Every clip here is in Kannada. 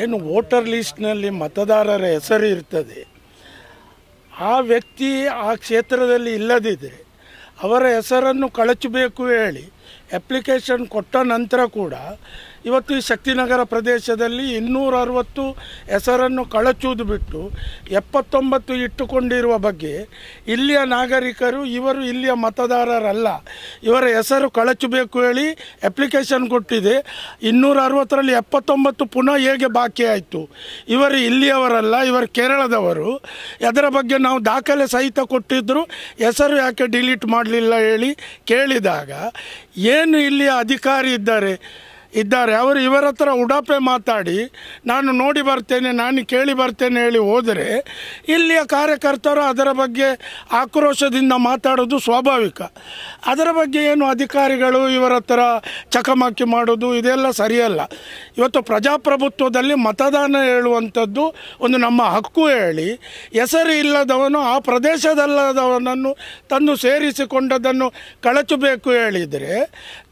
ಏನು ವೋಟರ್ ಲಿಸ್ಟ್ನಲ್ಲಿ ಮತದಾರರ ಹೆಸರು ಇರ್ತದೆ ಆ ವ್ಯಕ್ತಿ ಆ ಕ್ಷೇತ್ರದಲ್ಲಿ ಇಲ್ಲದಿದ್ದರೆ ಅವರ ಹೆಸರನ್ನು ಕಳಚಬೇಕು ಹೇಳಿ ಅಪ್ಲಿಕೇಶನ್ ಕೊಟ್ಟ ನಂತರ ಕೂಡ ಇವತ್ತು ಈ ಶಕ್ತಿನಗರ ಪ್ರದೇಶದಲ್ಲಿ ಇನ್ನೂರ ಅರವತ್ತು ಹೆಸರನ್ನು ಕಳಚುವುದು ಬಿಟ್ಟು ಎಪ್ಪತ್ತೊಂಬತ್ತು ಇಟ್ಟುಕೊಂಡಿರುವ ಬಗ್ಗೆ ಇಲ್ಲಿಯ ನಾಗರಿಕರು ಇವರು ಇಲ್ಲಿಯ ಮತದಾರರಲ್ಲ ಇವರ ಹೆಸರು ಕಳಚಬೇಕು ಹೇಳಿ ಅಪ್ಲಿಕೇಶನ್ ಕೊಟ್ಟಿದೆ ಇನ್ನೂರ ಅರವತ್ತರಲ್ಲಿ ಎಪ್ಪತ್ತೊಂಬತ್ತು ಪುನಃ ಹೇಗೆ ಬಾಕಿ ಆಯಿತು ಇವರು ಇಲ್ಲಿಯವರಲ್ಲ ಇವರು ಕೇರಳದವರು ಅದರ ಬಗ್ಗೆ ನಾವು ದಾಖಲೆ ಸಹಿತ ಕೊಟ್ಟಿದ್ದರು ಹೆಸರು ಯಾಕೆ ಡಿಲೀಟ್ ಮಾಡಲಿಲ್ಲ ಹೇಳಿ ಕೇಳಿದಾಗ ಏನು ಇಲ್ಲಿ ಅಧಿಕಾರಿ ಇದ್ದಾರೆ ಇದ್ದಾರೆ ಅವರು ಇವರ ಹತ್ರ ಉಡಾಪೆ ಮಾತಾಡಿ ನಾನು ನೋಡಿ ಬರ್ತೇನೆ ನಾನು ಕೇಳಿ ಬರ್ತೇನೆ ಹೇಳಿ ಹೋದರೆ ಇಲ್ಲಿಯ ಕಾರ್ಯಕರ್ತರು ಅದರ ಬಗ್ಗೆ ಆಕ್ರೋಶದಿಂದ ಮಾತಾಡೋದು ಸ್ವಾಭಾವಿಕ ಅದರ ಬಗ್ಗೆ ಏನು ಅಧಿಕಾರಿಗಳು ಇವರ ಹತ್ರ ಚಕಮಕಿ ಮಾಡೋದು ಇದೆಲ್ಲ ಸರಿಯಲ್ಲ ಇವತ್ತು ಪ್ರಜಾಪ್ರಭುತ್ವದಲ್ಲಿ ಮತದಾನ ಹೇಳುವಂಥದ್ದು ಒಂದು ನಮ್ಮ ಹಕ್ಕು ಹೇಳಿ ಹೆಸರು ಇಲ್ಲದವನು ಆ ಪ್ರದೇಶದಲ್ಲದವನನ್ನು ತಂದು ಸೇರಿಸಿಕೊಂಡದನ್ನು ಕಳಚಬೇಕು ಹೇಳಿದರೆ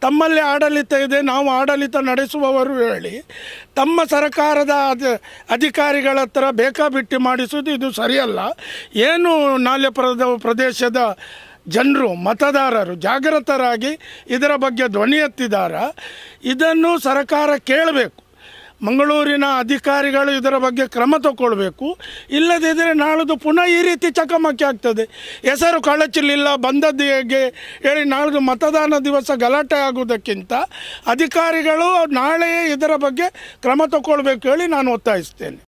ತಮ್ಮಲ್ಲಿ ಆಡಳಿತ ಇದೆ ನಾವು ಆಡಳಿತ ನಡೆಸುವವರು ಹೇಳಿ ತಮ್ಮ ಸರ್ಕಾರದ ಅಧಿಕಾರಿಗಳ ಹತ್ರ ಬೇಕಾಬಿಟ್ಟಿ ಮಾಡಿಸುವುದು ಇದು ಸರಿಯಲ್ಲ ಏನು ನಾಲ್ಯ ಪ್ರದೇಶದ ಜನರು ಮತದಾರರು ಜಾಗೃತರಾಗಿ ಇದರ ಬಗ್ಗೆ ಧ್ವನಿ ಎತ್ತಿದ್ದಾರೆ ಇದನ್ನು ಸರ್ಕಾರ ಕೇಳಬೇಕು ಮಂಗಳೂರಿನ ಅಧಿಕಾರಿಗಳು ಇದರ ಬಗ್ಗೆ ಕ್ರಮ ತಗೊಳ್ಬೇಕು ಇಲ್ಲದಿದ್ದರೆ ನಾಳದು ಪುನಃ ಈ ರೀತಿ ಚಕಮಕಿ ಆಗ್ತದೆ ಹೆಸರು ಕಳಚಲಿಲ್ಲ ಬಂದದ್ದು ಹೇಗೆ ಹೇಳಿ ನಾಳದು ಮತದಾನ ದಿವಸ ಗಲಾಟೆ ಆಗುವುದಕ್ಕಿಂತ ಅಧಿಕಾರಿಗಳು ನಾಳೆಯೇ ಇದರ ಬಗ್ಗೆ ಕ್ರಮ ತಗೊಳ್ಬೇಕು ಹೇಳಿ ನಾನು ಒತ್ತಾಯಿಸ್ತೇನೆ